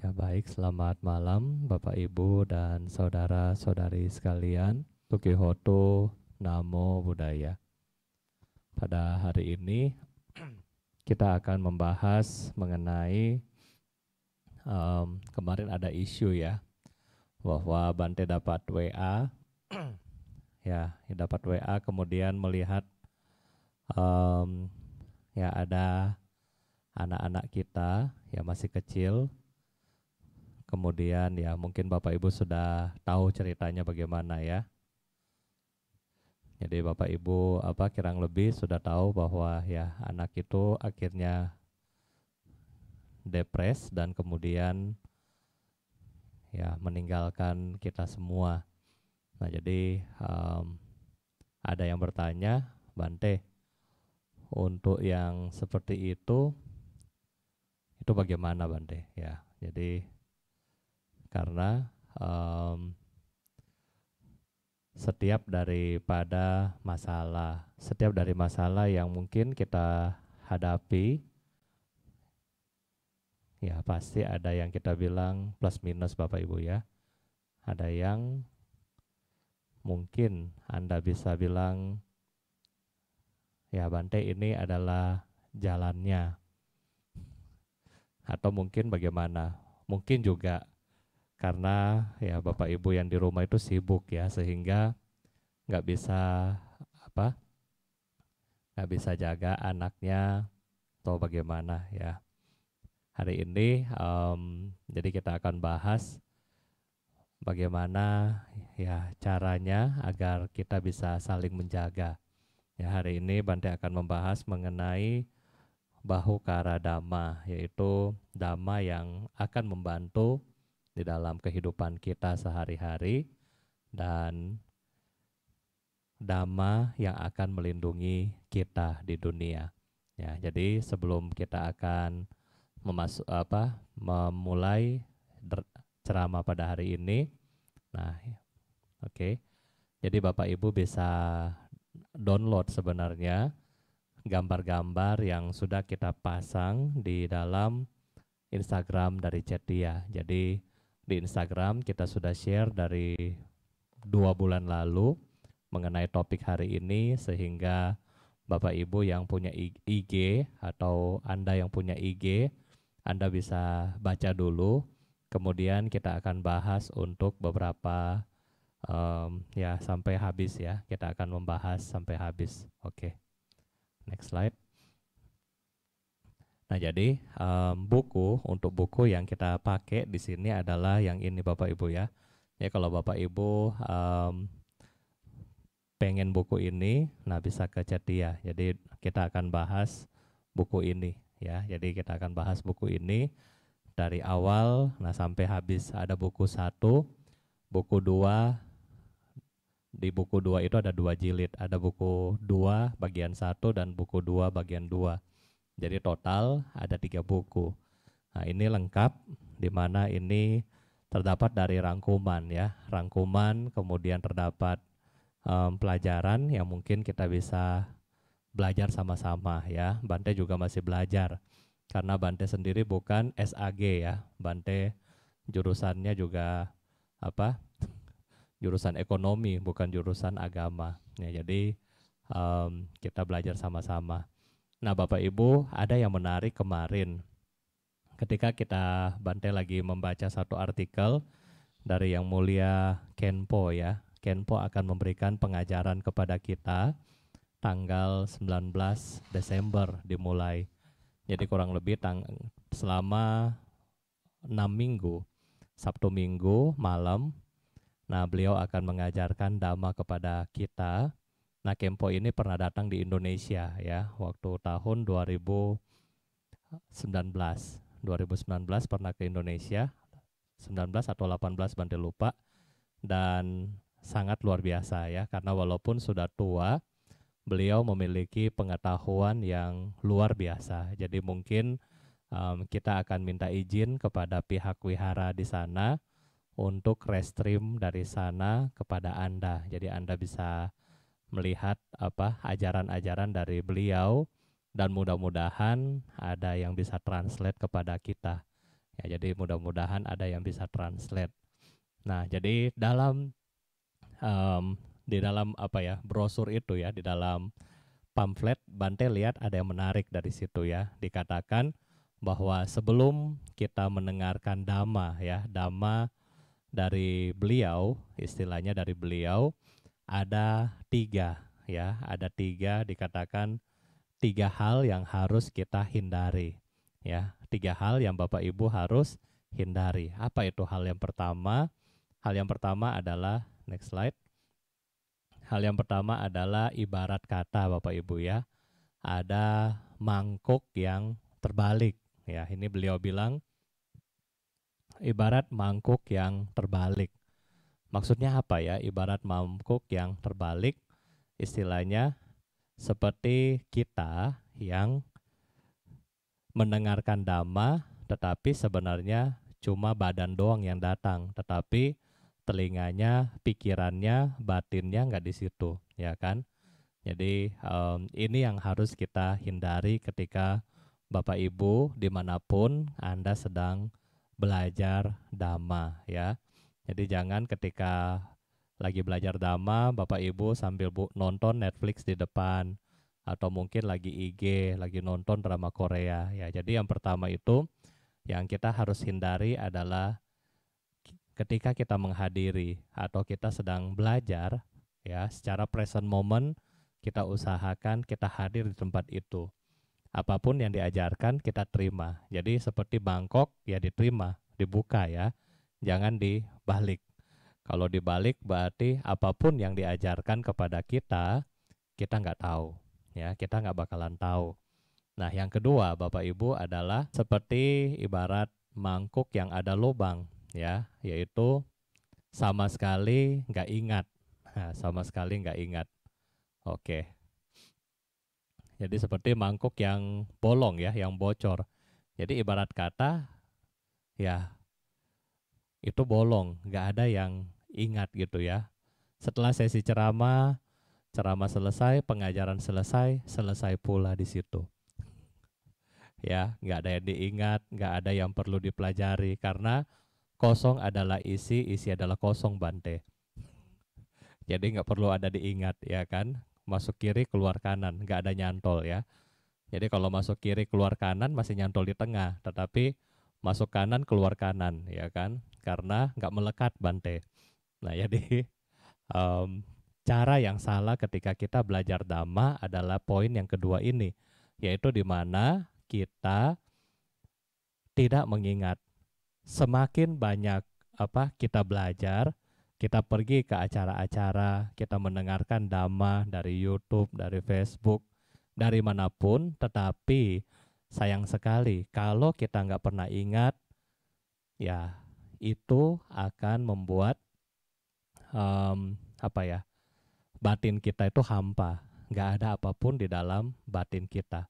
Ya, baik, selamat malam Bapak Ibu dan saudara-saudari sekalian. Tukihoto Namo Buddhaya. Pada hari ini kita akan membahas mengenai um, kemarin ada isu ya bahwa Bante dapat WA ya dapat WA kemudian melihat um, ya ada anak-anak kita yang masih kecil Kemudian ya mungkin Bapak Ibu sudah tahu ceritanya bagaimana ya. Jadi Bapak Ibu apa kira-kira lebih sudah tahu bahwa ya anak itu akhirnya depres dan kemudian ya meninggalkan kita semua. Nah jadi um, ada yang bertanya, Bante, untuk yang seperti itu itu bagaimana Bante? Ya jadi karena um, setiap daripada masalah, setiap dari masalah yang mungkin kita hadapi, ya pasti ada yang kita bilang plus minus Bapak Ibu ya. Ada yang mungkin Anda bisa bilang, ya Bante ini adalah jalannya. Atau mungkin bagaimana? Mungkin juga karena ya bapak ibu yang di rumah itu sibuk ya sehingga nggak bisa apa nggak bisa jaga anaknya atau bagaimana ya hari ini um, jadi kita akan bahas bagaimana ya caranya agar kita bisa saling menjaga ya hari ini Bante akan membahas mengenai bahu kara dama yaitu dama yang akan membantu di dalam kehidupan kita sehari-hari dan dhamma yang akan melindungi kita di dunia. Ya, jadi sebelum kita akan memasuk apa memulai ceramah pada hari ini. Nah, oke. Okay. Jadi Bapak Ibu bisa download sebenarnya gambar-gambar yang sudah kita pasang di dalam Instagram dari Cetia. Jadi di Instagram kita sudah share dari dua bulan lalu mengenai topik hari ini sehingga Bapak Ibu yang punya IG atau Anda yang punya IG Anda bisa baca dulu kemudian kita akan bahas untuk beberapa um, ya sampai habis ya kita akan membahas sampai habis oke okay. next slide Nah, jadi um, buku untuk buku yang kita pakai di sini adalah yang ini Bapak Ibu ya. Ya kalau Bapak Ibu um, pengen buku ini, nah bisa ke Cetia. Jadi kita akan bahas buku ini ya. Jadi kita akan bahas buku ini dari awal nah sampai habis ada buku satu, buku dua. Di buku dua itu ada dua jilid, ada buku dua bagian satu dan buku dua bagian dua. Jadi total ada tiga buku. Nah, ini lengkap di mana ini terdapat dari rangkuman ya, rangkuman kemudian terdapat um, pelajaran yang mungkin kita bisa belajar sama-sama ya. Bante juga masih belajar karena Bante sendiri bukan SAG ya. Bante jurusannya juga apa? jurusan ekonomi bukan jurusan agama. Ya, jadi um, kita belajar sama-sama. Nah, Bapak Ibu, ada yang menarik kemarin. Ketika kita Bante lagi membaca satu artikel dari yang mulia Kenpo ya. Kenpo akan memberikan pengajaran kepada kita tanggal 19 Desember dimulai. Jadi kurang lebih tang selama 6 minggu, Sabtu Minggu malam. Nah, beliau akan mengajarkan dhamma kepada kita Nah, Kempo ini pernah datang di Indonesia ya, waktu tahun 2019. 2019 pernah ke Indonesia, 19 atau 18 bantu lupa dan sangat luar biasa ya karena walaupun sudah tua beliau memiliki pengetahuan yang luar biasa. Jadi mungkin um, kita akan minta izin kepada pihak wihara di sana untuk restream dari sana kepada Anda. Jadi Anda bisa melihat apa ajaran-ajaran dari beliau dan mudah-mudahan ada yang bisa translate kepada kita. Ya, jadi mudah-mudahan ada yang bisa translate. Nah, jadi dalam um, di dalam apa ya brosur itu ya di dalam pamflet Bante lihat ada yang menarik dari situ ya dikatakan bahwa sebelum kita mendengarkan dhamma ya dhamma dari beliau istilahnya dari beliau ada tiga ya ada tiga dikatakan tiga hal yang harus kita hindari ya tiga hal yang bapak ibu harus hindari apa itu hal yang pertama hal yang pertama adalah next slide hal yang pertama adalah ibarat kata bapak ibu ya ada mangkuk yang terbalik ya ini beliau bilang ibarat mangkuk yang terbalik Maksudnya apa ya? Ibarat mangkuk yang terbalik, istilahnya seperti kita yang mendengarkan dhamma tetapi sebenarnya cuma badan doang yang datang tetapi telinganya pikirannya batinnya nggak di situ ya kan jadi um, ini yang harus kita hindari ketika bapak ibu dimanapun anda sedang belajar dhamma ya jadi jangan ketika lagi belajar dhamma, Bapak Ibu sambil bu nonton Netflix di depan atau mungkin lagi IG, lagi nonton drama Korea ya. Jadi yang pertama itu yang kita harus hindari adalah ketika kita menghadiri atau kita sedang belajar ya secara present moment kita usahakan kita hadir di tempat itu apapun yang diajarkan kita terima jadi seperti Bangkok ya diterima dibuka ya jangan dibalik. Kalau dibalik berarti apapun yang diajarkan kepada kita, kita nggak tahu. Ya, kita nggak bakalan tahu. Nah, yang kedua, Bapak Ibu adalah seperti ibarat mangkuk yang ada lubang, ya, yaitu sama sekali nggak ingat, nah, sama sekali nggak ingat. Oke. Jadi seperti mangkuk yang bolong ya, yang bocor. Jadi ibarat kata, ya itu bolong, nggak ada yang ingat gitu ya. Setelah sesi ceramah, ceramah selesai, pengajaran selesai, selesai pula di situ. ya, nggak ada yang diingat, nggak ada yang perlu dipelajari karena kosong adalah isi, isi adalah kosong bante. Jadi nggak perlu ada diingat ya kan. Masuk kiri keluar kanan, nggak ada nyantol ya. Jadi kalau masuk kiri keluar kanan masih nyantol di tengah, tetapi masuk kanan keluar kanan ya kan karena nggak melekat bante. Nah jadi ya um, cara yang salah ketika kita belajar dhamma adalah poin yang kedua ini, yaitu di mana kita tidak mengingat. Semakin banyak apa kita belajar, kita pergi ke acara-acara, kita mendengarkan dhamma dari YouTube, dari Facebook, dari manapun, tetapi sayang sekali kalau kita nggak pernah ingat, ya itu akan membuat um, apa ya batin kita itu hampa, nggak ada apapun di dalam batin kita.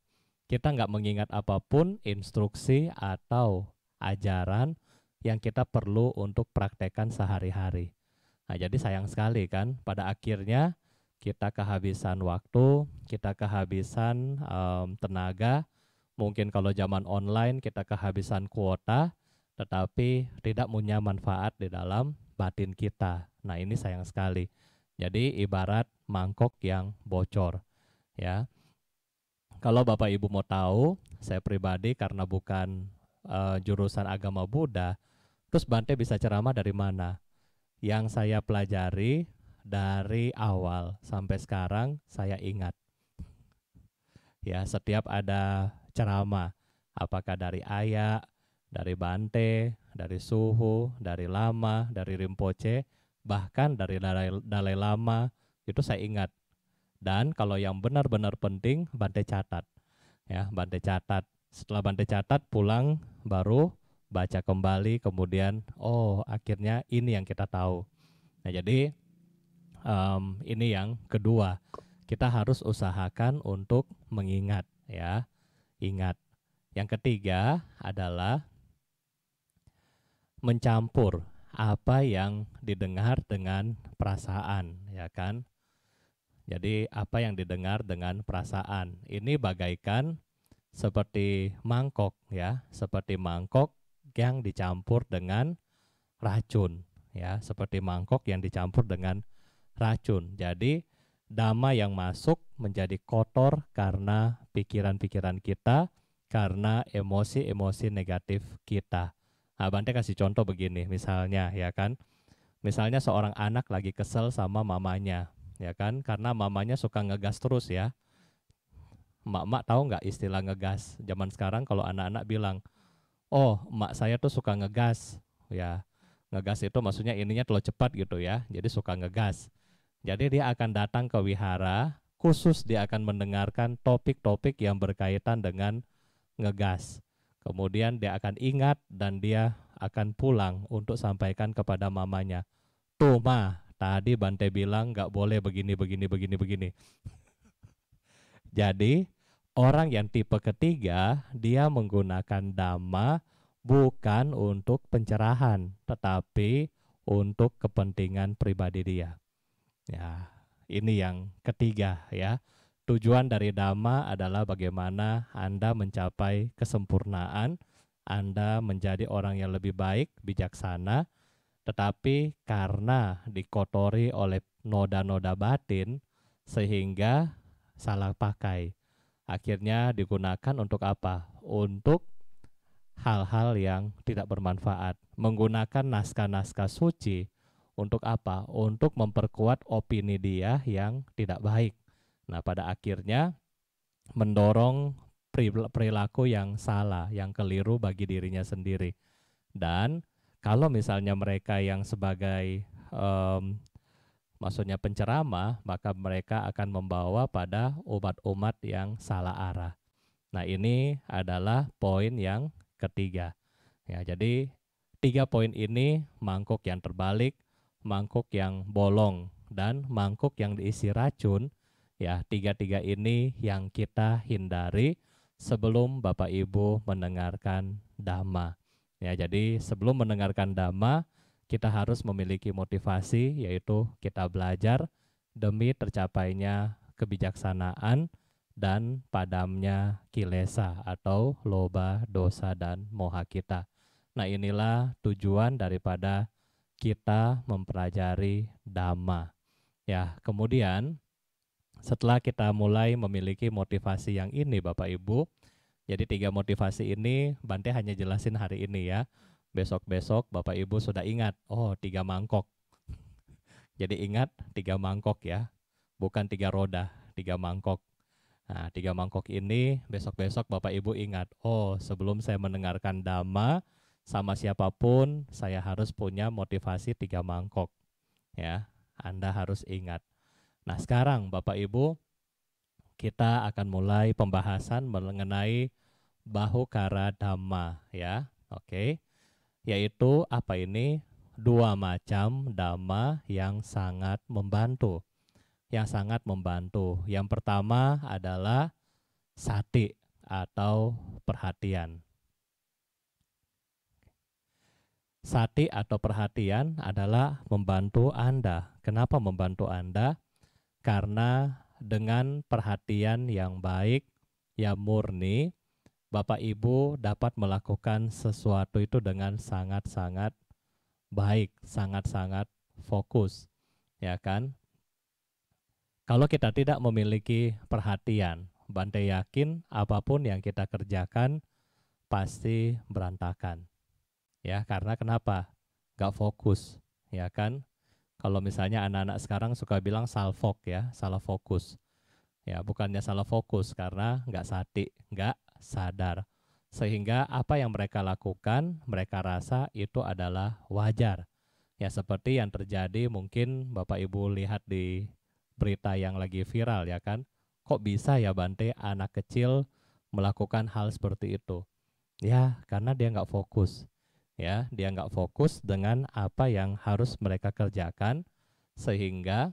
Kita nggak mengingat apapun instruksi atau ajaran yang kita perlu untuk praktekkan sehari-hari. Nah, jadi sayang sekali kan, pada akhirnya kita kehabisan waktu, kita kehabisan um, tenaga, mungkin kalau zaman online kita kehabisan kuota, tetapi tidak punya manfaat di dalam batin kita. Nah, ini sayang sekali. Jadi ibarat mangkok yang bocor, ya. Kalau Bapak Ibu mau tahu, saya pribadi karena bukan uh, jurusan agama Buddha, terus Bante bisa ceramah dari mana? Yang saya pelajari dari awal sampai sekarang saya ingat. Ya, setiap ada ceramah, apakah dari ayah, dari Bante, dari Suhu, dari Lama, dari Rinpoche, bahkan dari Dalai, Dalai Lama itu saya ingat. Dan kalau yang benar-benar penting Bante catat. Ya, Bante catat. Setelah Bante catat pulang baru baca kembali kemudian oh akhirnya ini yang kita tahu. Nah, jadi um, ini yang kedua. Kita harus usahakan untuk mengingat ya. Ingat yang ketiga adalah mencampur apa yang didengar dengan perasaan, ya kan? Jadi apa yang didengar dengan perasaan ini bagaikan seperti mangkok ya, seperti mangkok yang dicampur dengan racun ya, seperti mangkok yang dicampur dengan racun. Jadi dama yang masuk menjadi kotor karena pikiran-pikiran kita, karena emosi-emosi negatif kita. Nah, Bante kasih contoh begini, misalnya ya kan, misalnya seorang anak lagi kesel sama mamanya, ya kan, karena mamanya suka ngegas terus ya. Mak-mak tahu nggak istilah ngegas? Zaman sekarang kalau anak-anak bilang, oh mak saya tuh suka ngegas, ya. Ngegas itu maksudnya ininya terlalu cepat gitu ya, jadi suka ngegas. Jadi dia akan datang ke wihara, khusus dia akan mendengarkan topik-topik yang berkaitan dengan ngegas. Kemudian dia akan ingat dan dia akan pulang untuk sampaikan kepada mamanya. Tuh ma, tadi Bante bilang nggak boleh begini, begini, begini, begini. Jadi orang yang tipe ketiga dia menggunakan dhamma bukan untuk pencerahan, tetapi untuk kepentingan pribadi dia. Ya, ini yang ketiga ya. Tujuan dari dhamma adalah bagaimana Anda mencapai kesempurnaan, Anda menjadi orang yang lebih baik, bijaksana, tetapi karena dikotori oleh noda-noda batin sehingga salah pakai. Akhirnya digunakan untuk apa? Untuk hal-hal yang tidak bermanfaat. Menggunakan naskah-naskah suci untuk apa? Untuk memperkuat opini dia yang tidak baik Nah, pada akhirnya mendorong perilaku yang salah, yang keliru bagi dirinya sendiri. Dan kalau misalnya mereka yang sebagai um, maksudnya penceramah, maka mereka akan membawa pada umat-umat yang salah arah. Nah, ini adalah poin yang ketiga. Ya, jadi tiga poin ini mangkuk yang terbalik, mangkuk yang bolong, dan mangkuk yang diisi racun Ya, tiga-tiga ini yang kita hindari sebelum Bapak Ibu mendengarkan dhamma. Ya, jadi sebelum mendengarkan dhamma, kita harus memiliki motivasi yaitu kita belajar demi tercapainya kebijaksanaan dan padamnya kilesa atau loba, dosa dan moha kita. Nah, inilah tujuan daripada kita mempelajari dhamma. Ya, kemudian setelah kita mulai memiliki motivasi yang ini Bapak Ibu, jadi tiga motivasi ini Bante hanya jelasin hari ini ya. Besok-besok Bapak Ibu sudah ingat, oh tiga mangkok. Jadi ingat tiga mangkok ya, bukan tiga roda, tiga mangkok. Nah, tiga mangkok ini besok-besok Bapak Ibu ingat, oh sebelum saya mendengarkan dhamma sama siapapun, saya harus punya motivasi tiga mangkok. Ya, Anda harus ingat. Nah, sekarang Bapak Ibu, kita akan mulai pembahasan mengenai bahukara dhamma ya. Oke. Okay. Yaitu apa ini? Dua macam dhamma yang sangat membantu. Yang sangat membantu. Yang pertama adalah sati atau perhatian. Sati atau perhatian adalah membantu Anda. Kenapa membantu Anda? karena dengan perhatian yang baik, yang murni, Bapak Ibu dapat melakukan sesuatu itu dengan sangat-sangat baik, sangat-sangat fokus, ya kan? Kalau kita tidak memiliki perhatian, Bante yakin apapun yang kita kerjakan pasti berantakan. Ya, karena kenapa? Gak fokus, ya kan? Kalau misalnya anak-anak sekarang suka bilang salfok ya, salah fokus. Ya, bukannya salah fokus karena nggak sati, nggak sadar. Sehingga apa yang mereka lakukan, mereka rasa itu adalah wajar. Ya, seperti yang terjadi mungkin Bapak Ibu lihat di berita yang lagi viral ya kan. Kok bisa ya Bante anak kecil melakukan hal seperti itu? Ya, karena dia nggak fokus ya dia nggak fokus dengan apa yang harus mereka kerjakan sehingga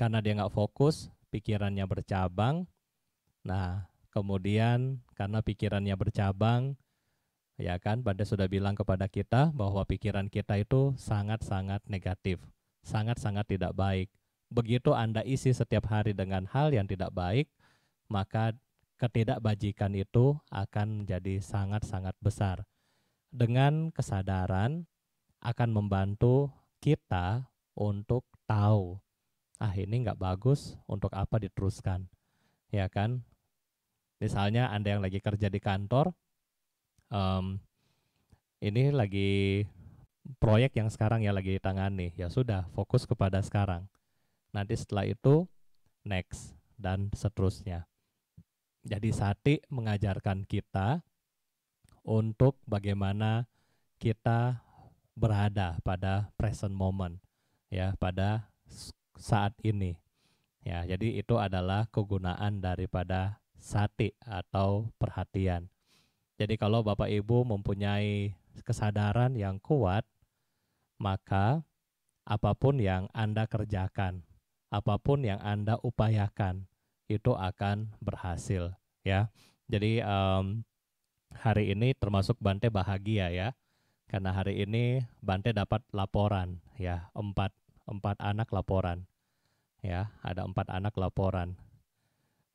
karena dia nggak fokus pikirannya bercabang nah kemudian karena pikirannya bercabang ya kan pada sudah bilang kepada kita bahwa pikiran kita itu sangat-sangat negatif sangat-sangat tidak baik begitu Anda isi setiap hari dengan hal yang tidak baik maka ketidakbajikan itu akan menjadi sangat-sangat besar dengan kesadaran akan membantu kita untuk tahu ah ini nggak bagus untuk apa diteruskan ya kan misalnya anda yang lagi kerja di kantor um, ini lagi proyek yang sekarang ya lagi ditangani ya sudah fokus kepada sekarang nanti setelah itu next dan seterusnya jadi sati mengajarkan kita untuk bagaimana kita berada pada present moment ya pada saat ini ya jadi itu adalah kegunaan daripada sati atau perhatian jadi kalau Bapak Ibu mempunyai kesadaran yang kuat maka apapun yang Anda kerjakan apapun yang Anda upayakan itu akan berhasil ya jadi um, hari ini termasuk Bante bahagia ya. Karena hari ini Bante dapat laporan ya, empat, empat anak laporan. Ya, ada empat anak laporan.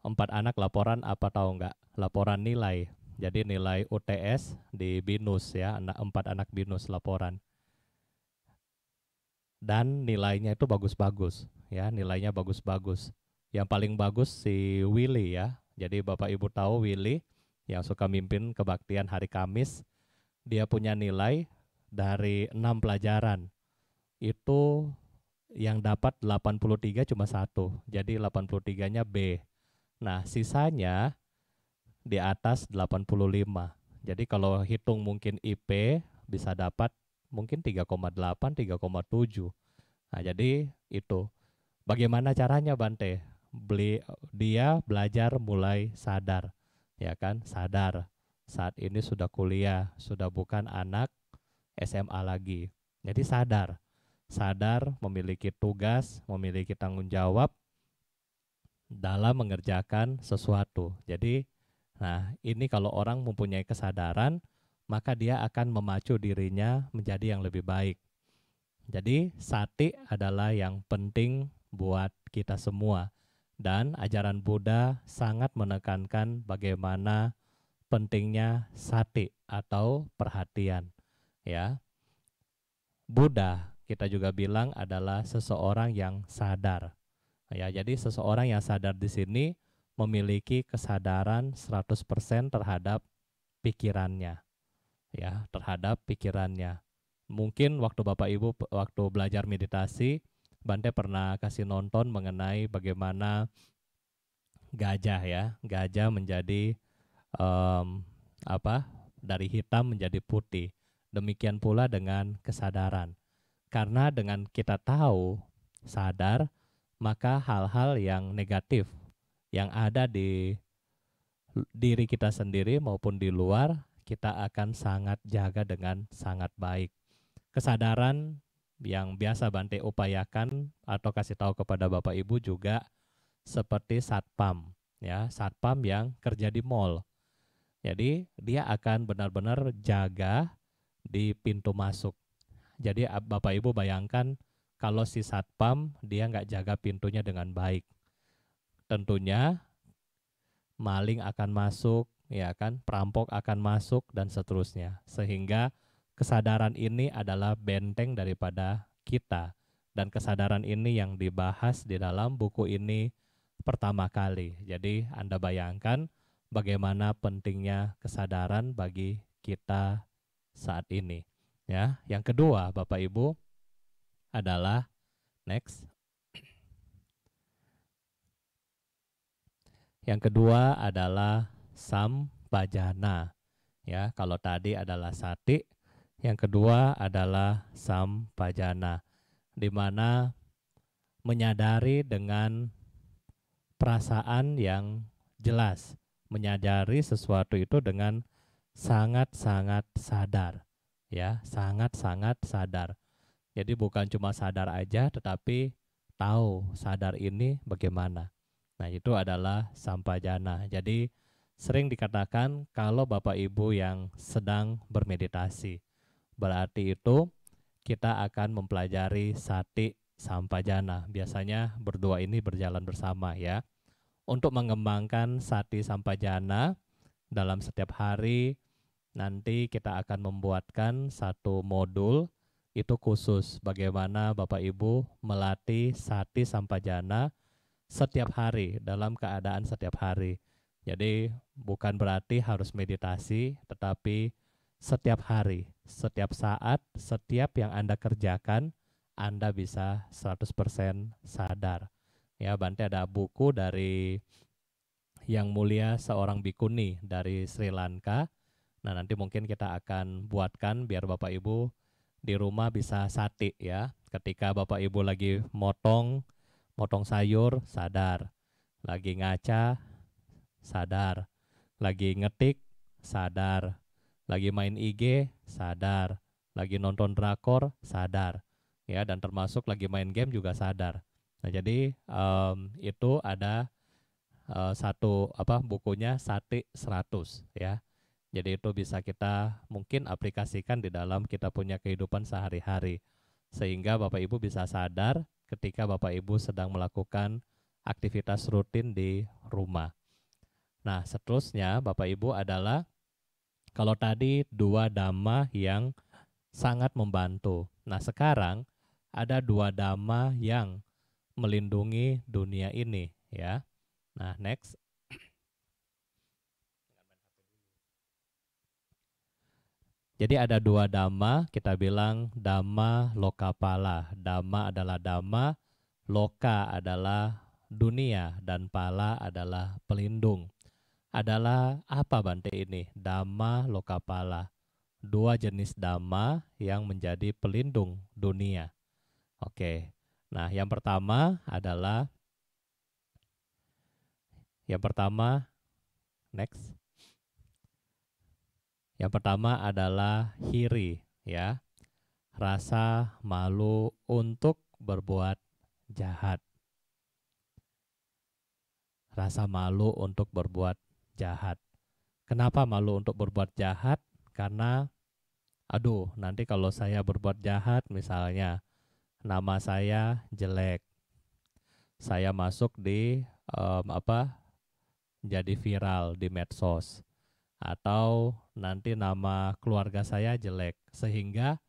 Empat anak laporan apa tahu nggak? Laporan nilai. Jadi nilai UTS di BINUS ya, anak, empat anak BINUS laporan. Dan nilainya itu bagus-bagus ya, nilainya bagus-bagus. Yang paling bagus si Willy ya. Jadi Bapak Ibu tahu Willy yang suka mimpin kebaktian hari Kamis. Dia punya nilai dari enam pelajaran. Itu yang dapat 83 cuma satu, jadi 83-nya B. Nah, sisanya di atas 85. Jadi kalau hitung mungkin IP bisa dapat mungkin 3,8, 3,7. Nah, jadi itu. Bagaimana caranya Bante? Beli, dia belajar mulai sadar ya kan sadar saat ini sudah kuliah sudah bukan anak SMA lagi jadi sadar sadar memiliki tugas memiliki tanggung jawab dalam mengerjakan sesuatu jadi nah ini kalau orang mempunyai kesadaran maka dia akan memacu dirinya menjadi yang lebih baik jadi sati adalah yang penting buat kita semua dan ajaran Buddha sangat menekankan bagaimana pentingnya sati atau perhatian ya Buddha kita juga bilang adalah seseorang yang sadar ya jadi seseorang yang sadar di sini memiliki kesadaran 100% terhadap pikirannya ya terhadap pikirannya mungkin waktu Bapak Ibu waktu belajar meditasi Bante pernah kasih nonton mengenai bagaimana gajah ya, gajah menjadi um, apa? dari hitam menjadi putih. Demikian pula dengan kesadaran. Karena dengan kita tahu, sadar, maka hal-hal yang negatif yang ada di diri kita sendiri maupun di luar kita akan sangat jaga dengan sangat baik. Kesadaran yang biasa Bante upayakan atau kasih tahu kepada Bapak Ibu juga seperti satpam ya, satpam yang kerja di mall. Jadi dia akan benar-benar jaga di pintu masuk. Jadi Bapak Ibu bayangkan kalau si satpam dia nggak jaga pintunya dengan baik. Tentunya maling akan masuk, ya kan, perampok akan masuk dan seterusnya. Sehingga kesadaran ini adalah benteng daripada kita dan kesadaran ini yang dibahas di dalam buku ini pertama kali. Jadi Anda bayangkan bagaimana pentingnya kesadaran bagi kita saat ini. Ya, yang kedua Bapak Ibu adalah next. Yang kedua adalah sam sampajana. Ya, kalau tadi adalah sati, yang kedua adalah sampajana, di mana menyadari dengan perasaan yang jelas, menyadari sesuatu itu dengan sangat-sangat sadar, ya, sangat-sangat sadar. Jadi bukan cuma sadar aja, tetapi tahu sadar ini bagaimana. Nah, itu adalah sampajana. Jadi sering dikatakan kalau Bapak Ibu yang sedang bermeditasi, Berarti itu kita akan mempelajari sati sampajana. Biasanya berdua ini berjalan bersama ya. Untuk mengembangkan sati sampajana dalam setiap hari nanti kita akan membuatkan satu modul itu khusus bagaimana Bapak Ibu melatih sati sampajana setiap hari dalam keadaan setiap hari. Jadi bukan berarti harus meditasi tetapi setiap hari, setiap saat, setiap yang Anda kerjakan, Anda bisa 100% sadar. Ya, Bante ada buku dari yang mulia seorang bikuni dari Sri Lanka. Nah, nanti mungkin kita akan buatkan biar Bapak Ibu di rumah bisa satik ya. Ketika Bapak Ibu lagi motong motong sayur, sadar. Lagi ngaca, sadar. Lagi ngetik, sadar lagi main IG sadar, lagi nonton drakor sadar, ya dan termasuk lagi main game juga sadar. Nah jadi um, itu ada uh, satu apa bukunya satu 100 ya. Jadi itu bisa kita mungkin aplikasikan di dalam kita punya kehidupan sehari-hari sehingga Bapak Ibu bisa sadar ketika Bapak Ibu sedang melakukan aktivitas rutin di rumah. Nah, seterusnya Bapak Ibu adalah kalau tadi dua dama yang sangat membantu. Nah sekarang ada dua dama yang melindungi dunia ini ya. Nah next. Jadi ada dua dama, kita bilang dhamma lokapala. Dama adalah dama, loka adalah dunia, dan pala adalah pelindung adalah apa Bante ini? Dhamma Lokapala. Dua jenis dhamma yang menjadi pelindung dunia. Oke. Nah, yang pertama adalah yang pertama next. Yang pertama adalah hiri, ya. Rasa malu untuk berbuat jahat. Rasa malu untuk berbuat jahat. Kenapa malu untuk berbuat jahat? Karena aduh, nanti kalau saya berbuat jahat misalnya nama saya jelek. Saya masuk di um, apa? jadi viral di medsos atau nanti nama keluarga saya jelek sehingga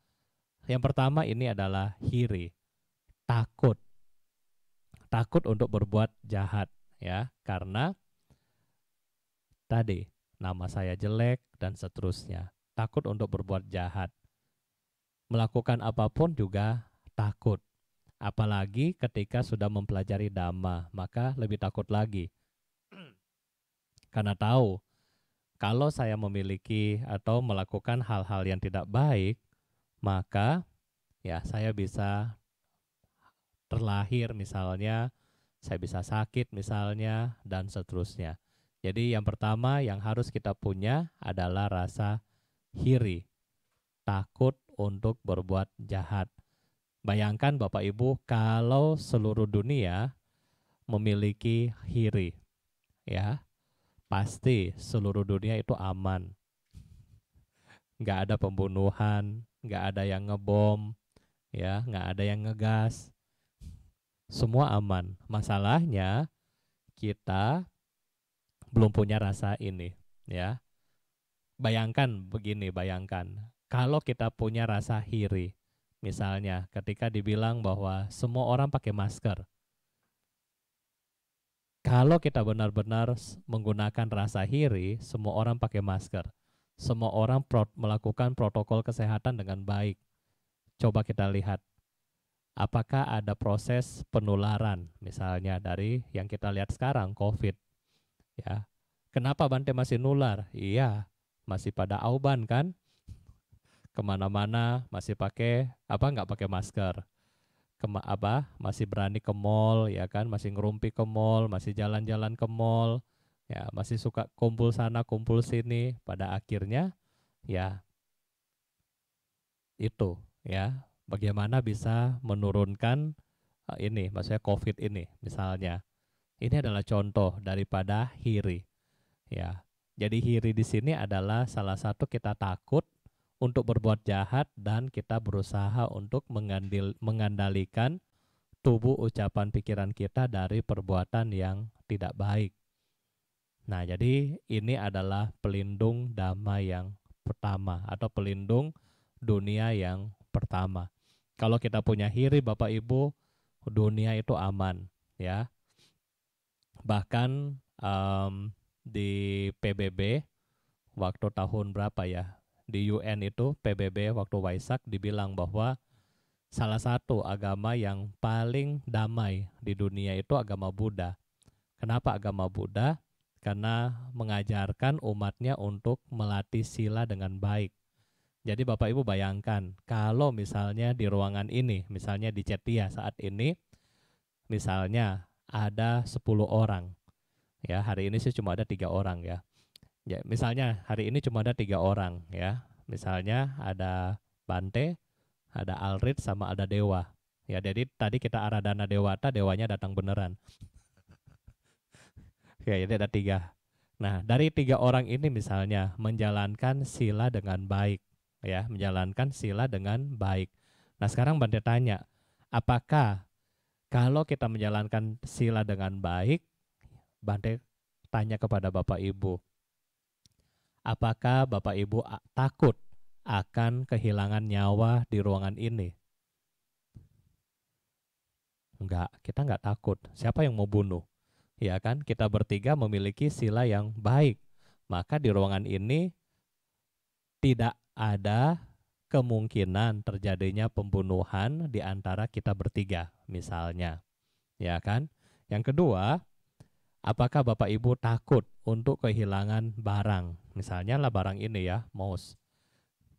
yang pertama ini adalah hiri, takut. Takut untuk berbuat jahat ya, karena Tadi, nama saya jelek, dan seterusnya. Takut untuk berbuat jahat. Melakukan apapun juga takut. Apalagi ketika sudah mempelajari dhamma, maka lebih takut lagi. Karena tahu, kalau saya memiliki atau melakukan hal-hal yang tidak baik, maka ya saya bisa terlahir misalnya, saya bisa sakit misalnya, dan seterusnya. Jadi yang pertama yang harus kita punya adalah rasa hiri, takut untuk berbuat jahat. Bayangkan Bapak Ibu kalau seluruh dunia memiliki hiri, ya pasti seluruh dunia itu aman. Nggak ada pembunuhan, nggak ada yang ngebom, ya nggak ada yang ngegas. Semua aman. Masalahnya kita belum punya rasa ini, ya. Bayangkan begini, bayangkan. Kalau kita punya rasa hiri, misalnya ketika dibilang bahwa semua orang pakai masker. Kalau kita benar-benar menggunakan rasa hiri, semua orang pakai masker. Semua orang pro melakukan protokol kesehatan dengan baik. Coba kita lihat apakah ada proses penularan misalnya dari yang kita lihat sekarang COVID Ya. Kenapa Bante masih nular? Iya, masih pada auban kan? Kemana-mana masih pakai apa nggak pakai masker? Kema, apa masih berani ke mall ya kan masih ngerumpi ke mall masih jalan-jalan ke mall ya masih suka kumpul sana kumpul sini pada akhirnya ya itu ya bagaimana bisa menurunkan eh, ini maksudnya covid ini misalnya ini adalah contoh daripada hiri. Ya. Jadi hiri di sini adalah salah satu kita takut untuk berbuat jahat dan kita berusaha untuk mengandil, mengandalikan tubuh ucapan pikiran kita dari perbuatan yang tidak baik. Nah, jadi ini adalah pelindung damai yang pertama atau pelindung dunia yang pertama. Kalau kita punya hiri Bapak Ibu, dunia itu aman, ya bahkan um, di PBB waktu tahun berapa ya di UN itu PBB waktu Waisak dibilang bahwa salah satu agama yang paling damai di dunia itu agama Buddha. Kenapa agama Buddha? Karena mengajarkan umatnya untuk melatih sila dengan baik. Jadi Bapak Ibu bayangkan, kalau misalnya di ruangan ini, misalnya di Cetia saat ini, misalnya ada 10 orang. Ya, hari ini sih cuma ada tiga orang ya. Ya, misalnya hari ini cuma ada tiga orang ya. Misalnya ada Bante, ada Alrit sama ada Dewa. Ya, jadi tadi kita arah Aradana Dewata, dewanya datang beneran. ya, jadi ada tiga. Nah, dari tiga orang ini misalnya menjalankan sila dengan baik, ya, menjalankan sila dengan baik. Nah, sekarang Bante tanya, apakah kalau kita menjalankan sila dengan baik, Bante tanya kepada Bapak Ibu, apakah Bapak Ibu takut akan kehilangan nyawa di ruangan ini? Enggak, kita enggak takut. Siapa yang mau bunuh? Ya kan, kita bertiga memiliki sila yang baik. Maka di ruangan ini tidak ada kemungkinan terjadinya pembunuhan di antara kita bertiga, misalnya. Ya kan? Yang kedua, apakah Bapak Ibu takut untuk kehilangan barang? Misalnya lah barang ini ya, mouse.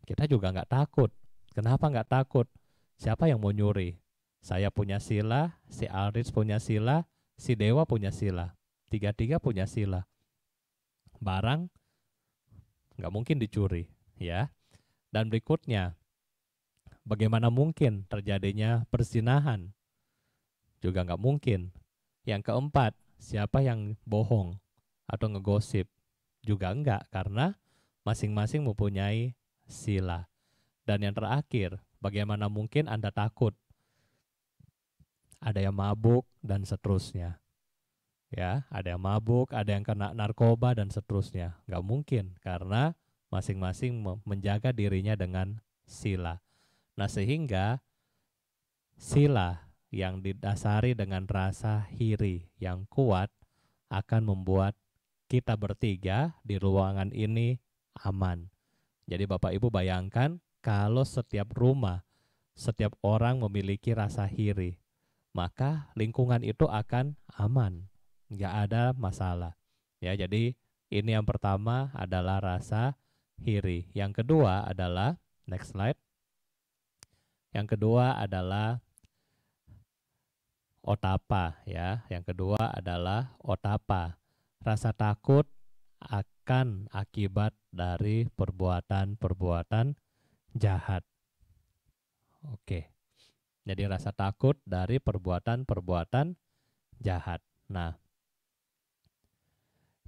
Kita juga nggak takut. Kenapa nggak takut? Siapa yang mau nyuri? Saya punya sila, si Aris punya sila, si Dewa punya sila. Tiga-tiga punya sila. Barang nggak mungkin dicuri, ya. Dan berikutnya, bagaimana mungkin terjadinya persinahan Juga nggak mungkin. Yang keempat, siapa yang bohong atau ngegosip? Juga enggak, karena masing-masing mempunyai sila. Dan yang terakhir, bagaimana mungkin Anda takut? Ada yang mabuk dan seterusnya. Ya, ada yang mabuk, ada yang kena narkoba dan seterusnya. Nggak mungkin, karena masing-masing menjaga dirinya dengan sila. Nah, sehingga sila yang didasari dengan rasa hiri yang kuat akan membuat kita bertiga di ruangan ini aman. Jadi Bapak Ibu bayangkan kalau setiap rumah, setiap orang memiliki rasa hiri, maka lingkungan itu akan aman, nggak ada masalah. Ya, jadi ini yang pertama adalah rasa hiri. Yang kedua adalah next slide. Yang kedua adalah otapa ya. Yang kedua adalah otapa. Rasa takut akan akibat dari perbuatan-perbuatan jahat. Oke. Jadi rasa takut dari perbuatan-perbuatan jahat. Nah,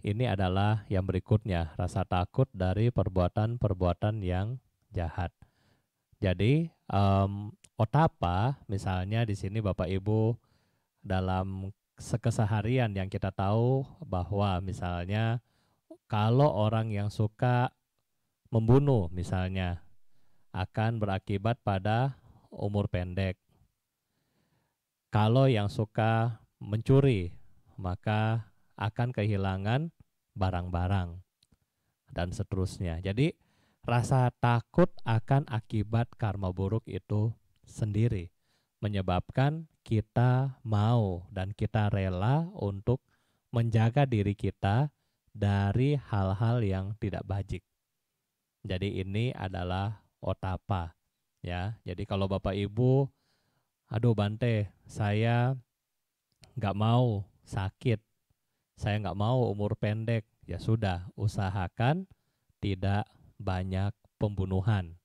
ini adalah yang berikutnya, rasa takut dari perbuatan-perbuatan yang jahat. Jadi, um, otapa misalnya di sini Bapak Ibu dalam sekeseharian yang kita tahu bahwa misalnya kalau orang yang suka membunuh misalnya akan berakibat pada umur pendek. Kalau yang suka mencuri, maka akan kehilangan barang-barang dan seterusnya. Jadi rasa takut akan akibat karma buruk itu sendiri menyebabkan kita mau dan kita rela untuk menjaga diri kita dari hal-hal yang tidak bajik. Jadi ini adalah otapa ya. Jadi kalau Bapak Ibu aduh Bante, saya nggak mau sakit saya nggak mau umur pendek, ya sudah, usahakan tidak banyak pembunuhan.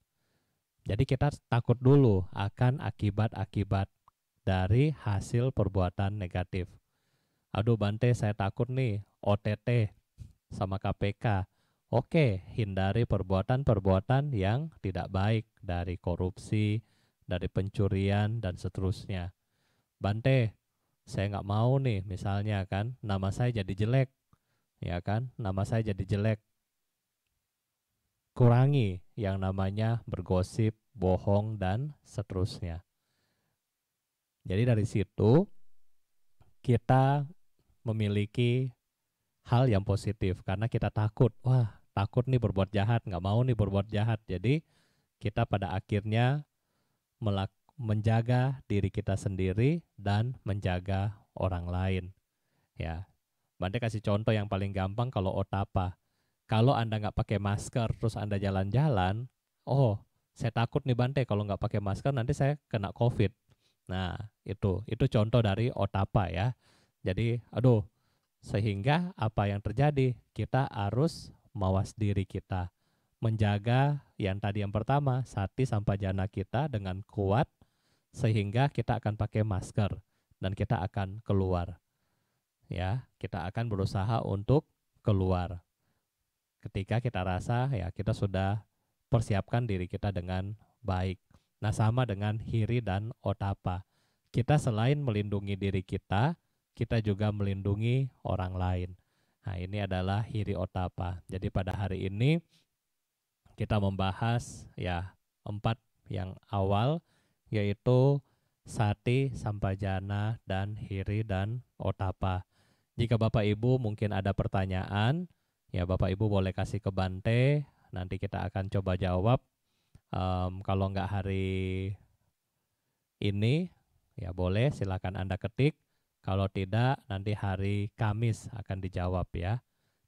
Jadi kita takut dulu akan akibat-akibat dari hasil perbuatan negatif. Aduh Bante, saya takut nih OTT sama KPK. Oke, hindari perbuatan-perbuatan yang tidak baik dari korupsi, dari pencurian, dan seterusnya. Bante, saya nggak mau nih misalnya kan nama saya jadi jelek ya kan nama saya jadi jelek kurangi yang namanya bergosip bohong dan seterusnya jadi dari situ kita memiliki hal yang positif karena kita takut wah takut nih berbuat jahat nggak mau nih berbuat jahat jadi kita pada akhirnya melak menjaga diri kita sendiri dan menjaga orang lain. Ya, Bante kasih contoh yang paling gampang kalau otapa. Kalau Anda nggak pakai masker terus Anda jalan-jalan, oh saya takut nih Bante kalau nggak pakai masker nanti saya kena COVID. Nah itu, itu contoh dari otapa ya. Jadi aduh, sehingga apa yang terjadi kita harus mawas diri kita menjaga yang tadi yang pertama sati sampai jana kita dengan kuat sehingga kita akan pakai masker dan kita akan keluar. Ya, kita akan berusaha untuk keluar. Ketika kita rasa ya kita sudah persiapkan diri kita dengan baik. Nah, sama dengan hiri dan otapa. Kita selain melindungi diri kita, kita juga melindungi orang lain. Nah, ini adalah hiri otapa. Jadi pada hari ini kita membahas ya empat yang awal yaitu Sati, Sampajana, dan Hiri dan Otapa. Jika Bapak Ibu mungkin ada pertanyaan, ya Bapak Ibu boleh kasih ke Bante, nanti kita akan coba jawab. Um, kalau nggak hari ini, ya boleh silakan Anda ketik. Kalau tidak, nanti hari Kamis akan dijawab ya.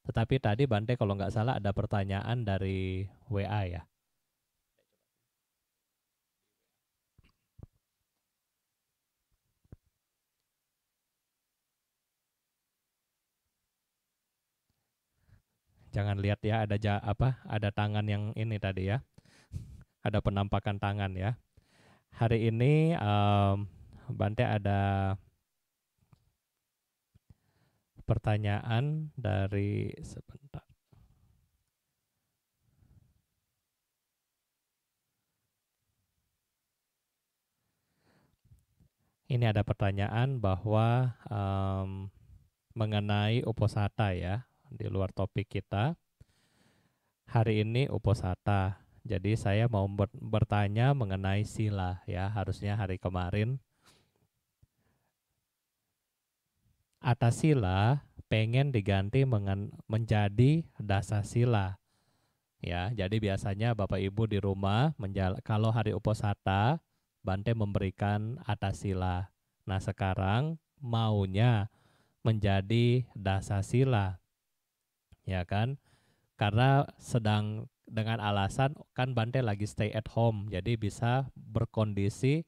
Tetapi tadi Bante kalau nggak salah ada pertanyaan dari WA ya. Jangan lihat ya ada ja, apa? Ada tangan yang ini tadi ya. ada penampakan tangan ya. Hari ini um, Bante ada pertanyaan dari sebentar. Ini ada pertanyaan bahwa um, mengenai uposata ya di luar topik kita. Hari ini uposata. Jadi saya mau bertanya mengenai sila ya, harusnya hari kemarin. Atas sila pengen diganti menjadi dasa sila. Ya, jadi biasanya Bapak Ibu di rumah kalau hari uposata Bante memberikan atas sila. Nah, sekarang maunya menjadi dasa sila ya kan? Karena sedang dengan alasan kan Bante lagi stay at home, jadi bisa berkondisi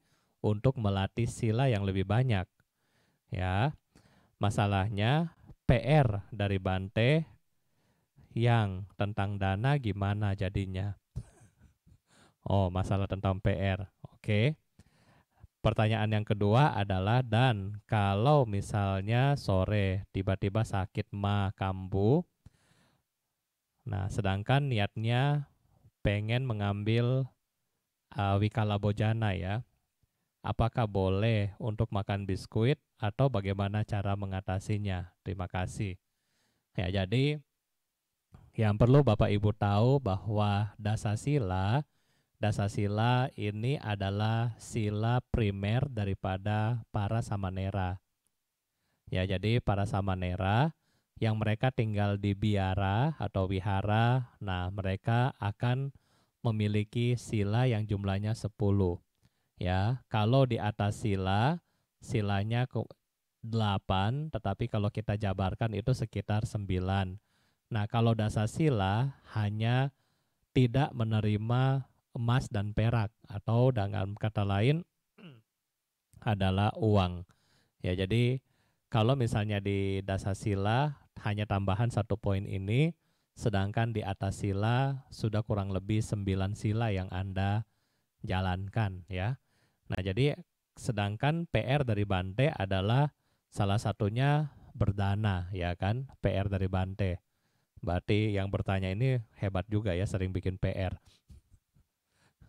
untuk melatih sila yang lebih banyak. Ya. Masalahnya PR dari Bante yang tentang dana gimana jadinya? Oh, masalah tentang PR. Oke. Pertanyaan yang kedua adalah dan kalau misalnya sore tiba-tiba sakit ma kambuh, Nah, sedangkan niatnya pengen mengambil uh, eh, Wikala Bojana ya. Apakah boleh untuk makan biskuit atau bagaimana cara mengatasinya? Terima kasih. Ya, jadi yang perlu Bapak Ibu tahu bahwa dasasila dasasila ini adalah sila primer daripada para samanera. Ya, jadi para samanera yang mereka tinggal di biara atau wihara. Nah, mereka akan memiliki sila yang jumlahnya 10. Ya, kalau di atas sila, silanya 8, tetapi kalau kita jabarkan itu sekitar 9. Nah, kalau dasar sila hanya tidak menerima emas dan perak atau dengan kata lain adalah uang. Ya, jadi kalau misalnya di dasar sila hanya tambahan satu poin ini, sedangkan di atas sila sudah kurang lebih sembilan sila yang Anda jalankan ya. Nah, jadi sedangkan PR dari Bante adalah salah satunya berdana ya kan, PR dari Bante. Berarti yang bertanya ini hebat juga ya sering bikin PR.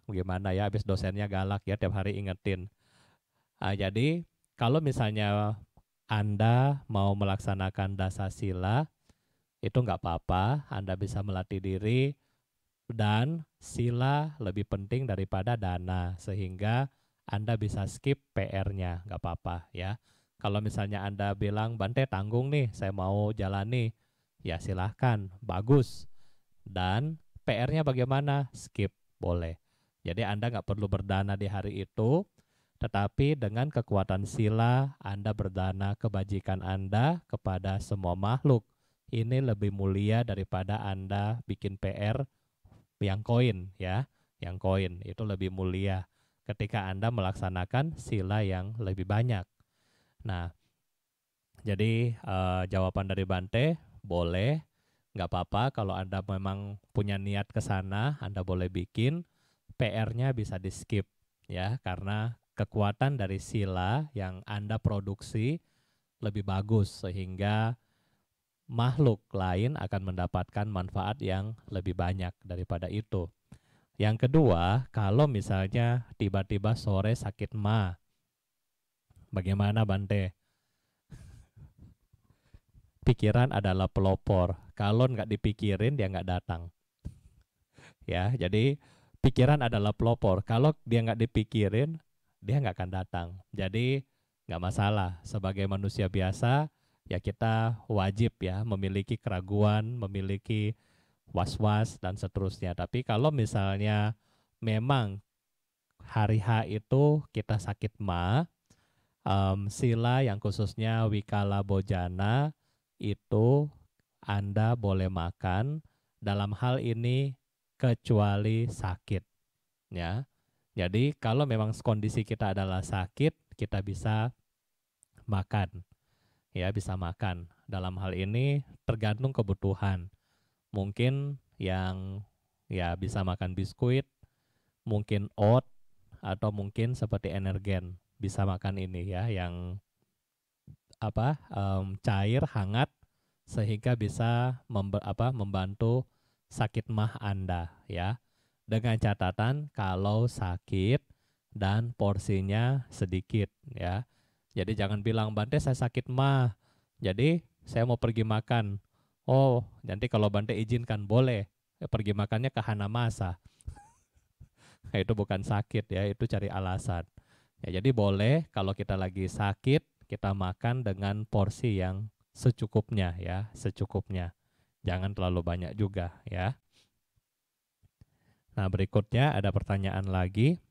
Gimana ya habis dosennya galak ya tiap hari ingetin. Nah, jadi kalau misalnya anda mau melaksanakan dasa sila, itu nggak apa-apa. Anda bisa melatih diri dan sila lebih penting daripada dana sehingga Anda bisa skip PR-nya, nggak apa-apa ya. Kalau misalnya Anda bilang, Bante tanggung nih, saya mau jalani. Ya silahkan, bagus. Dan PR-nya bagaimana? Skip, boleh. Jadi Anda nggak perlu berdana di hari itu, tetapi dengan kekuatan sila, Anda berdana kebajikan Anda kepada semua makhluk. Ini lebih mulia daripada Anda bikin PR yang koin ya, yang koin itu lebih mulia ketika Anda melaksanakan sila yang lebih banyak. Nah, jadi e, jawaban dari Bante boleh, nggak apa-apa kalau Anda memang punya niat ke sana, Anda boleh bikin PR-nya bisa di skip ya karena kekuatan dari sila yang Anda produksi lebih bagus sehingga makhluk lain akan mendapatkan manfaat yang lebih banyak daripada itu. Yang kedua, kalau misalnya tiba-tiba sore sakit ma, bagaimana Bante? Pikiran adalah pelopor. Kalau nggak dipikirin, dia nggak datang. ya, jadi pikiran adalah pelopor. Kalau dia nggak dipikirin, dia nggak akan datang. Jadi nggak masalah. Sebagai manusia biasa, ya kita wajib ya memiliki keraguan, memiliki was-was dan seterusnya. Tapi kalau misalnya memang hari H itu kita sakit ma, um, sila yang khususnya wikala bojana itu Anda boleh makan dalam hal ini kecuali sakit. Ya, jadi kalau memang kondisi kita adalah sakit, kita bisa makan. Ya, bisa makan. Dalam hal ini tergantung kebutuhan. Mungkin yang ya bisa makan biskuit, mungkin oat atau mungkin seperti energen bisa makan ini ya yang apa um, cair hangat sehingga bisa mem apa membantu sakit mah Anda ya dengan catatan kalau sakit dan porsinya sedikit ya. Jadi jangan bilang Bante saya sakit mah. Jadi saya mau pergi makan. Oh, nanti kalau Bante izinkan boleh. Ya, pergi makannya ke Hanamasa. nah, itu bukan sakit ya, itu cari alasan. Ya, jadi boleh kalau kita lagi sakit kita makan dengan porsi yang secukupnya ya, secukupnya. Jangan terlalu banyak juga ya. Nah, berikutnya ada pertanyaan lagi.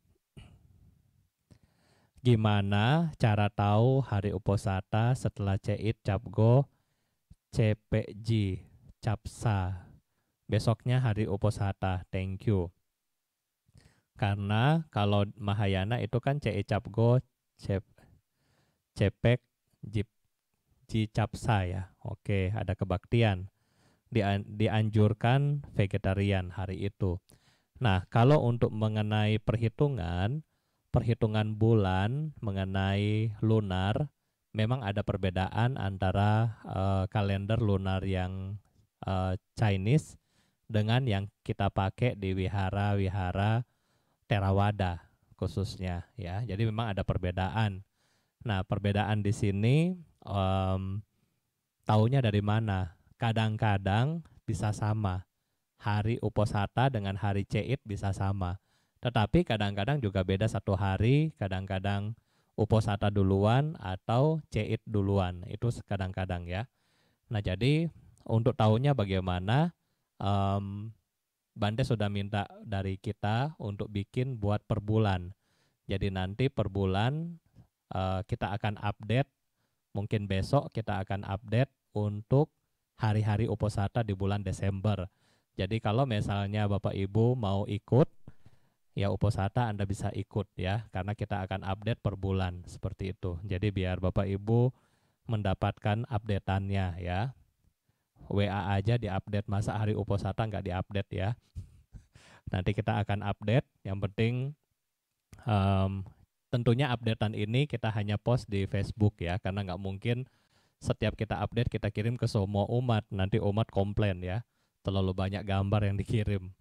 Gimana cara tahu hari uposata setelah CIT Capgo CPG Capsa? Besoknya hari uposata. Thank you. Karena kalau Mahayana itu kan CI Capgo Cep, Cepek Jip, Jicapsa ya. Oke, ada kebaktian. Dian, dianjurkan vegetarian hari itu. Nah, kalau untuk mengenai perhitungan, perhitungan bulan mengenai lunar, memang ada perbedaan antara uh, kalender lunar yang uh, Chinese dengan yang kita pakai di wihara-wihara Theravada khususnya ya. Jadi memang ada perbedaan. Nah, perbedaan di sini um, taunya dari mana? Kadang-kadang bisa sama, hari uposata dengan hari ceit bisa sama. Tetapi kadang-kadang juga beda satu hari, kadang-kadang uposata duluan atau ceit duluan. Itu kadang-kadang ya. Nah jadi untuk tahunnya bagaimana um, Bante sudah minta dari kita untuk bikin buat per bulan. Jadi nanti per bulan uh, kita akan update, mungkin besok kita akan update untuk hari-hari uposata di bulan Desember. Jadi kalau misalnya Bapak Ibu mau ikut ya Uposata Anda bisa ikut ya karena kita akan update per bulan seperti itu. Jadi biar Bapak Ibu mendapatkan updateannya ya. WA aja di update masa hari Uposata nggak update ya. Nanti kita akan update. Yang penting um, tentunya updatean ini kita hanya post di Facebook ya karena nggak mungkin setiap kita update kita kirim ke semua umat nanti umat komplain ya terlalu banyak gambar yang dikirim.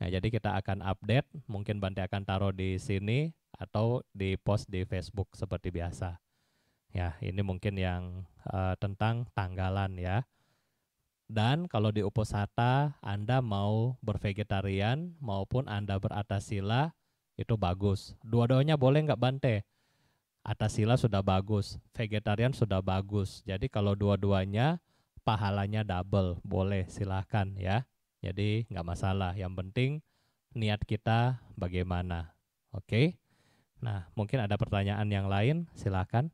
Nah, jadi kita akan update, mungkin Bante akan taruh di sini atau di post di Facebook seperti biasa. Ya, ini mungkin yang uh, tentang tanggalan ya. Dan kalau di Uposata Anda mau bervegetarian maupun Anda beratasila itu bagus. Dua-duanya boleh nggak Bante? Atasila sudah bagus, vegetarian sudah bagus. Jadi kalau dua-duanya pahalanya double, boleh silahkan ya. Jadi nggak masalah, yang penting niat kita bagaimana. Oke, nah mungkin ada pertanyaan yang lain, silahkan.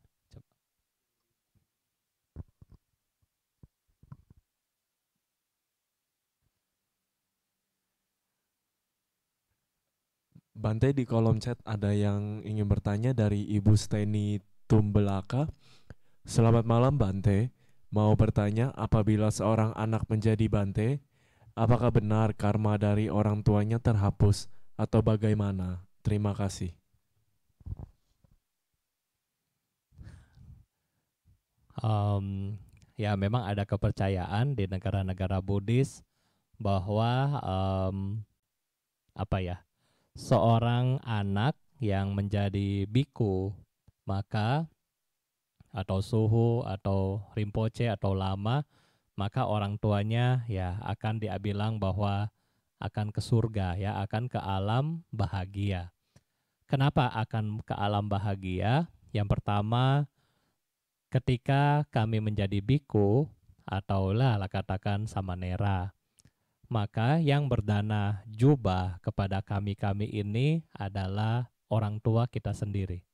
Bante di kolom chat ada yang ingin bertanya dari Ibu Steni Tumbelaka. Selamat malam Bante mau bertanya apabila seorang anak menjadi bante, apakah benar karma dari orang tuanya terhapus atau bagaimana? Terima kasih. Um, ya memang ada kepercayaan di negara-negara Buddhis bahwa um, apa ya seorang anak yang menjadi biku maka atau suhu atau rimpoce atau lama, maka orang tuanya ya akan diabilang bahwa akan ke surga ya, akan ke alam bahagia. Kenapa akan ke alam bahagia? Yang pertama, ketika kami menjadi biku atau lah katakan sama nera maka yang berdana jubah kepada kami-kami ini adalah orang tua kita sendiri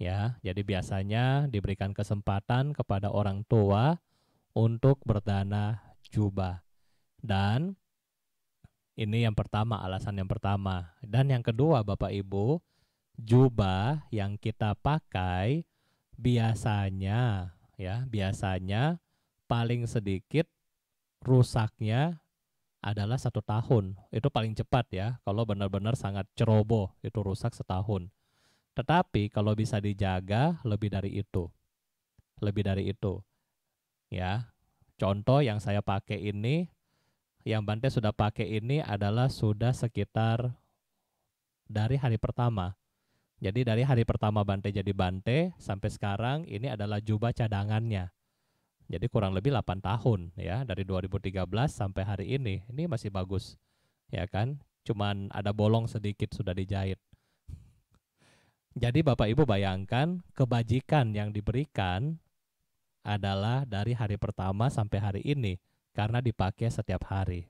ya. Jadi biasanya diberikan kesempatan kepada orang tua untuk berdana jubah. Dan ini yang pertama, alasan yang pertama. Dan yang kedua, Bapak Ibu, jubah yang kita pakai biasanya ya, biasanya paling sedikit rusaknya adalah satu tahun. Itu paling cepat ya, kalau benar-benar sangat ceroboh itu rusak setahun. Tetapi kalau bisa dijaga lebih dari itu. Lebih dari itu. Ya. Contoh yang saya pakai ini yang Bante sudah pakai ini adalah sudah sekitar dari hari pertama. Jadi dari hari pertama Bante jadi Bante sampai sekarang ini adalah jubah cadangannya. Jadi kurang lebih 8 tahun ya dari 2013 sampai hari ini. Ini masih bagus. Ya kan? Cuman ada bolong sedikit sudah dijahit. Jadi Bapak Ibu bayangkan kebajikan yang diberikan adalah dari hari pertama sampai hari ini karena dipakai setiap hari.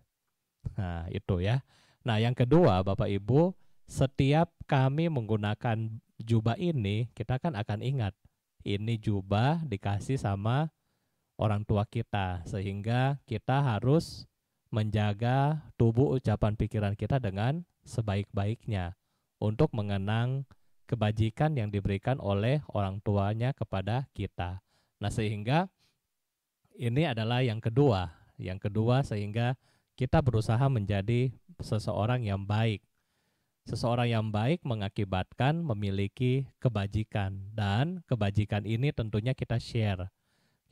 Nah, itu ya. Nah, yang kedua Bapak Ibu, setiap kami menggunakan jubah ini, kita kan akan ingat ini jubah dikasih sama orang tua kita sehingga kita harus menjaga tubuh ucapan pikiran kita dengan sebaik-baiknya untuk mengenang kebajikan yang diberikan oleh orang tuanya kepada kita. Nah, sehingga ini adalah yang kedua. Yang kedua sehingga kita berusaha menjadi seseorang yang baik. Seseorang yang baik mengakibatkan memiliki kebajikan dan kebajikan ini tentunya kita share.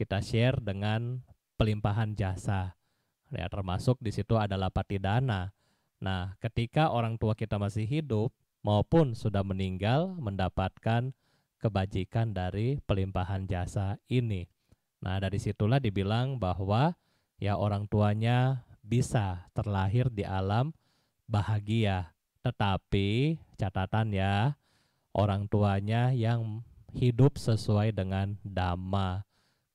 Kita share dengan pelimpahan jasa. Ya, termasuk di situ adalah patidana. Nah, ketika orang tua kita masih hidup, maupun sudah meninggal mendapatkan kebajikan dari pelimpahan jasa ini. Nah, dari situlah dibilang bahwa ya orang tuanya bisa terlahir di alam bahagia. Tetapi catatan ya, orang tuanya yang hidup sesuai dengan dhamma.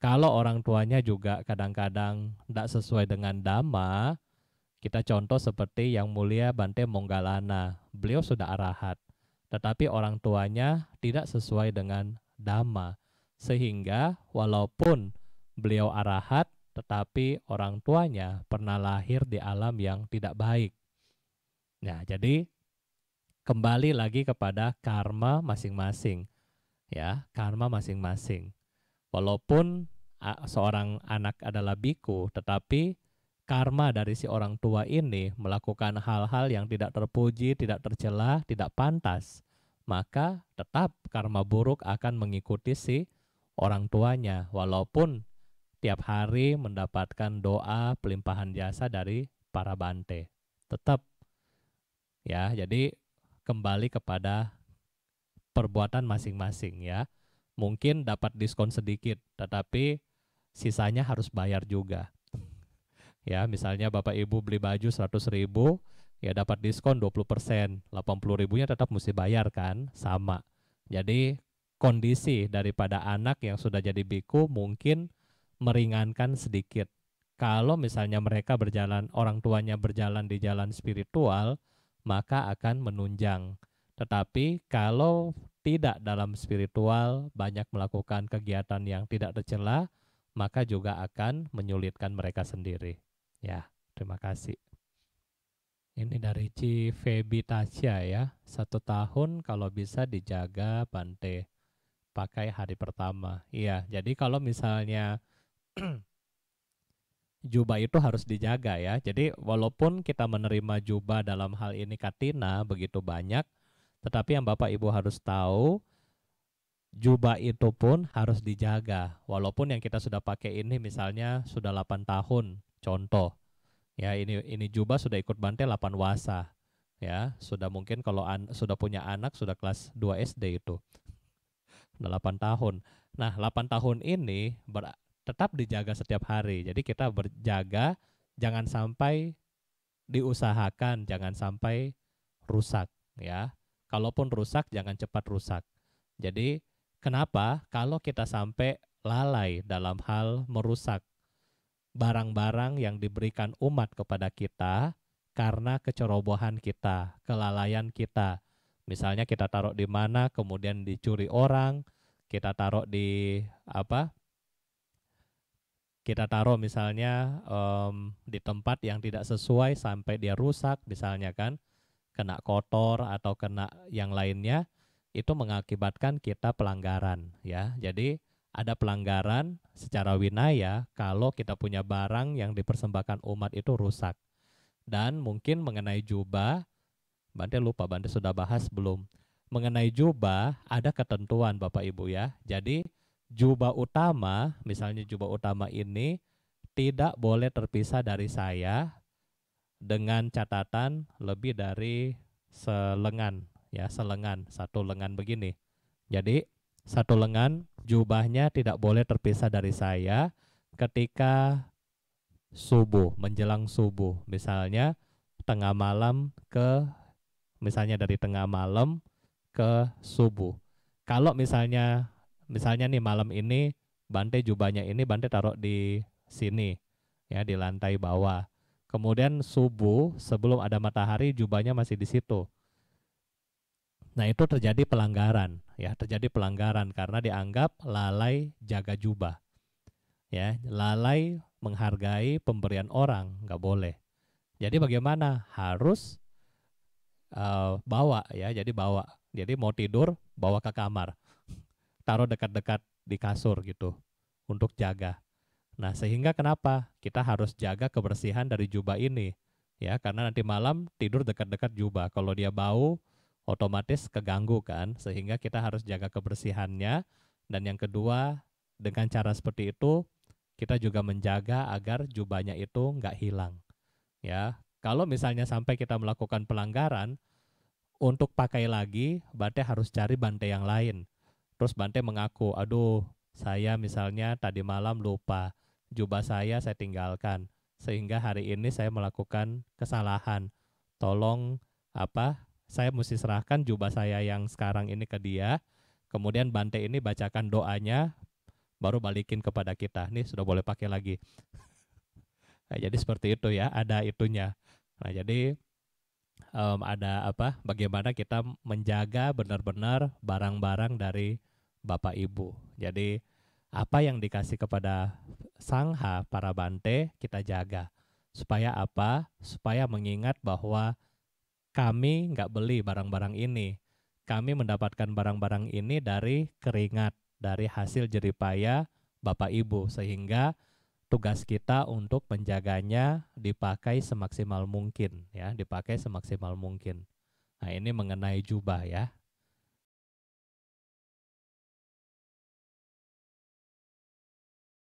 Kalau orang tuanya juga kadang-kadang tidak sesuai dengan dhamma, kita contoh seperti Yang Mulia Bante Monggalana, beliau sudah arahat, tetapi orang tuanya tidak sesuai dengan dhamma. Sehingga walaupun beliau arahat, tetapi orang tuanya pernah lahir di alam yang tidak baik. Nah, jadi kembali lagi kepada karma masing-masing. Ya, karma masing-masing. Walaupun seorang anak adalah biku, tetapi karma dari si orang tua ini melakukan hal-hal yang tidak terpuji, tidak tercela, tidak pantas, maka tetap karma buruk akan mengikuti si orang tuanya walaupun tiap hari mendapatkan doa pelimpahan jasa dari para bante. Tetap ya, jadi kembali kepada perbuatan masing-masing ya. Mungkin dapat diskon sedikit, tetapi sisanya harus bayar juga ya misalnya bapak ibu beli baju seratus ribu ya dapat diskon 20 persen 80 ribunya tetap mesti bayar kan sama jadi kondisi daripada anak yang sudah jadi biku mungkin meringankan sedikit kalau misalnya mereka berjalan orang tuanya berjalan di jalan spiritual maka akan menunjang tetapi kalau tidak dalam spiritual banyak melakukan kegiatan yang tidak tercela maka juga akan menyulitkan mereka sendiri. Ya, terima kasih. Ini dari C. Febi Tasya ya. Satu tahun kalau bisa dijaga Bante pakai hari pertama. Iya, jadi kalau misalnya jubah itu harus dijaga ya. Jadi walaupun kita menerima jubah dalam hal ini katina begitu banyak, tetapi yang Bapak Ibu harus tahu jubah itu pun harus dijaga. Walaupun yang kita sudah pakai ini misalnya sudah 8 tahun, Contoh, ya ini ini Juba sudah ikut bantai 8 wasa, ya sudah mungkin kalau an, sudah punya anak sudah kelas 2 SD itu, 8 tahun. Nah 8 tahun ini ber, tetap dijaga setiap hari. Jadi kita berjaga, jangan sampai diusahakan, jangan sampai rusak, ya. Kalaupun rusak, jangan cepat rusak. Jadi kenapa? Kalau kita sampai lalai dalam hal merusak barang-barang yang diberikan umat kepada kita karena kecerobohan kita, kelalaian kita. Misalnya kita taruh di mana, kemudian dicuri orang, kita taruh di apa? Kita taruh misalnya um, di tempat yang tidak sesuai sampai dia rusak, misalnya kan, kena kotor atau kena yang lainnya, itu mengakibatkan kita pelanggaran, ya. Jadi ada pelanggaran secara winaya kalau kita punya barang yang dipersembahkan umat itu rusak. Dan mungkin mengenai jubah, Bante lupa Bante sudah bahas belum. Mengenai jubah ada ketentuan Bapak Ibu ya. Jadi jubah utama, misalnya jubah utama ini tidak boleh terpisah dari saya dengan catatan lebih dari selengan ya, selengan, satu lengan begini. Jadi satu lengan, jubahnya tidak boleh terpisah dari saya ketika subuh, menjelang subuh. Misalnya tengah malam ke misalnya dari tengah malam ke subuh. Kalau misalnya misalnya nih malam ini Bante jubahnya ini Bante taruh di sini ya di lantai bawah. Kemudian subuh sebelum ada matahari jubahnya masih di situ. Nah, itu terjadi pelanggaran, ya, terjadi pelanggaran karena dianggap lalai jaga jubah. Ya, lalai menghargai pemberian orang, nggak boleh. Jadi bagaimana? Harus uh, bawa ya, jadi bawa. Jadi mau tidur bawa ke kamar. Taruh dekat-dekat di kasur gitu untuk jaga. Nah, sehingga kenapa? Kita harus jaga kebersihan dari jubah ini ya, karena nanti malam tidur dekat-dekat jubah. Kalau dia bau, otomatis keganggu kan sehingga kita harus jaga kebersihannya dan yang kedua dengan cara seperti itu kita juga menjaga agar jubahnya itu nggak hilang ya kalau misalnya sampai kita melakukan pelanggaran untuk pakai lagi Bante harus cari Bante yang lain terus Bante mengaku aduh saya misalnya tadi malam lupa jubah saya saya tinggalkan sehingga hari ini saya melakukan kesalahan tolong apa saya mesti serahkan jubah saya yang sekarang ini ke dia. Kemudian Bante ini bacakan doanya, baru balikin kepada kita. Nih sudah boleh pakai lagi. nah, jadi seperti itu ya, ada itunya. Nah jadi um, ada apa? Bagaimana kita menjaga benar-benar barang-barang dari Bapak Ibu. Jadi apa yang dikasih kepada sangha para bante kita jaga supaya apa? Supaya mengingat bahwa kami nggak beli barang-barang ini. Kami mendapatkan barang-barang ini dari keringat, dari hasil jeripaya Bapak Ibu, sehingga tugas kita untuk menjaganya dipakai semaksimal mungkin, ya, dipakai semaksimal mungkin. Nah, ini mengenai jubah ya.